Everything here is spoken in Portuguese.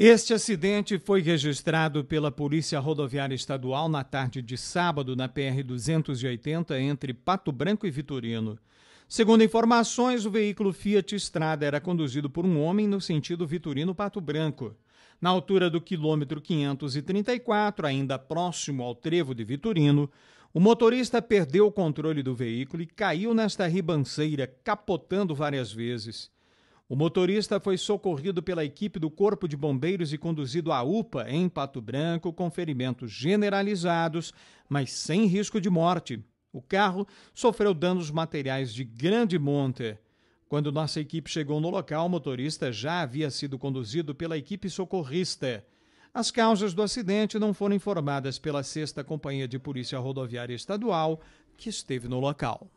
Este acidente foi registrado pela Polícia Rodoviária Estadual na tarde de sábado na PR 280 entre Pato Branco e Vitorino. Segundo informações, o veículo Fiat Estrada era conduzido por um homem no sentido Vitorino-Pato Branco. Na altura do quilômetro 534, ainda próximo ao trevo de Vitorino, o motorista perdeu o controle do veículo e caiu nesta ribanceira, capotando várias vezes. O motorista foi socorrido pela equipe do Corpo de Bombeiros e conduzido à UPA em Pato Branco com ferimentos generalizados, mas sem risco de morte. O carro sofreu danos materiais de grande monte. Quando nossa equipe chegou no local, o motorista já havia sido conduzido pela equipe socorrista. As causas do acidente não foram informadas pela 6 Companhia de Polícia Rodoviária Estadual, que esteve no local.